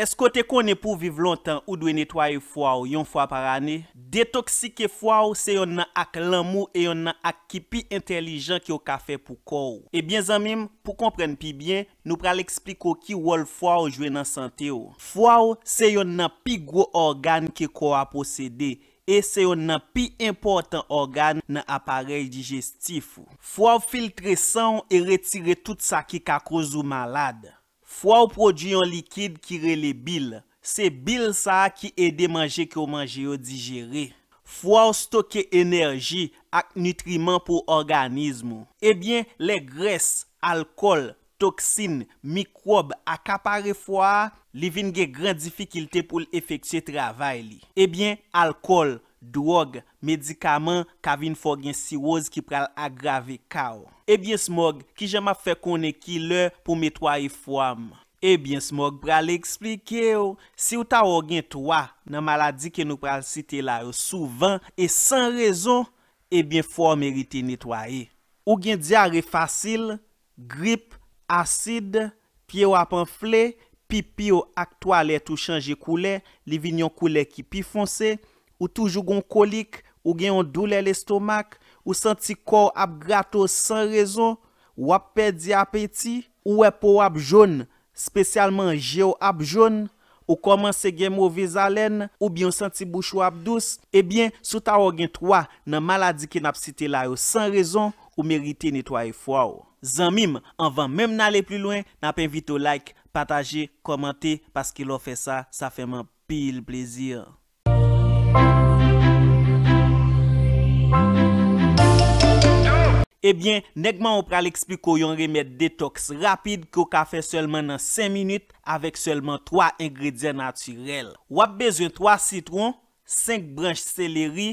Esko te konen pou vive lontan ou dwe netwaye fwa ou yon fwa par ane? Detoksike fwa ou se yon nan ak lammou e yon nan ak ki pi entelijant ki yo ka fe pou kou. E bien zanmim, pou kompren pi bien, nou pral ekspliko ki wol fwa ou jwen nan sante ou. Fwa ou se yon nan pi gro organ ki kou a posede e se yon nan pi important organ nan aparel digestif ou. Fwa ou filtre san ou e retire tout sa ki ka kouzou malade. Fwa ou produyon likid kire li bil. Se bil sa ki ede manje ki ou manje yo digere. Fwa ou stoke enerji ak nutriman pou organizm. Ebyen, le gres, alkol, toksin, mikrob ak apare fwa, li vin ge gran difikilte pou l efeksyen travay li. Ebyen, alkol, toksin, mikrob, ak apare fwa, Drog, medikaman, kavin fò gen siwòz ki pral agrave kaw. Ebyen smog, ki jema fè konen ki lè pou metwa yi fwam? Ebyen smog, pral eksplike yo. Si ou ta wò gen twa nan maladi ki nou pral site la yo souvan, e san rezon, ebyen fò merite netwa yi. Ou gen diare fasil, grip, asid, piye wap anflè, pi pi yo ak to alè tou chanje koulè, li vinyon koulè ki pi fonse, ou toujou goun kolik, ou gen yon doule l estomak, ou santi kou ap grato san rezon, ou ap pedi apeti, ou epou ap joun, spesyalman je ou ap joun, ou komanse gen mou vez alen, ou bi yon santi bouchou ap dous, ebyen, sou ta ou gen twa nan maladi ki nap site la yo san rezon, ou merite nitwa e fwa ou. Zanmim, anvan mem nan le pli lwen, nan penvito like, pataje, komante, paski lo fe sa, sa fe man pil plezir. Ebyen, eh negman ou pral explikou yon remèd detoks rapide ki ou kafe selman nan 5 minit avek selman 3 ingredyen naturel. Ou ap bezoun 3 citron, 5 branj seleri,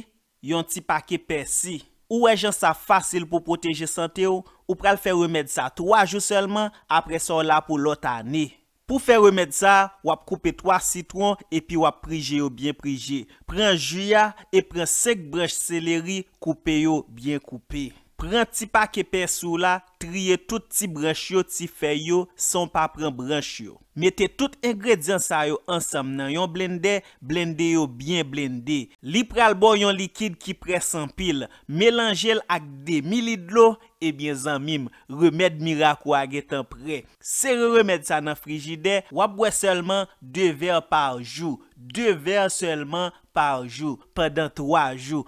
yon ti pake pesi. Ou wè jan sa fasil pou proteje sante ou, ou pral fè remèd sa 3 jou selman apre son la pou lot anè. Pou fè remèd sa, wap koupe 3 citron epi wap prije yo byen prije. Pren juya e pren 5 brech seleri koupe yo byen koupe. Pren ti pak epè sou la. Triye tout ti branch yo, ti fe yo, son papren branch yo. Mete tout ingredyant sa yo ansam nan yon blendè, blendè yo bien blendè. Li pral bo yon likid ki pres san pil, melange l ak de milid lo, ebyen zan mim, remèd mirak wage tan pre. Se remèd sa nan frigide, wap wè selman 2 ver par jou, 2 ver selman par jou, pendan 3 jou.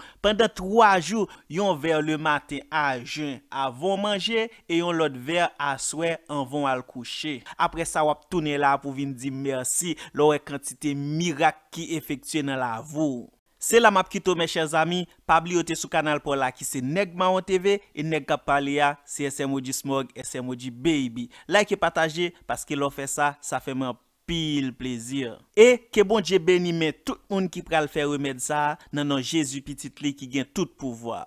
E yon lot ver aswe, an von al kouche. Apre sa wap toune la pou vin di mersi, lor e kantite mirak ki efektue nan la avou. Se la map kito me chen zami, pabli ote sou kanal pou la ki se neg ma o TV, e neg kap pale ya, si SMO di smog, e SMO di baby. Like e pataje, paske lor fe sa, sa fe man pil plezir. E ke bon je beni men, tout moun ki pral fe remed sa, nan nan Jezu pitit li ki gen tout pouvoi.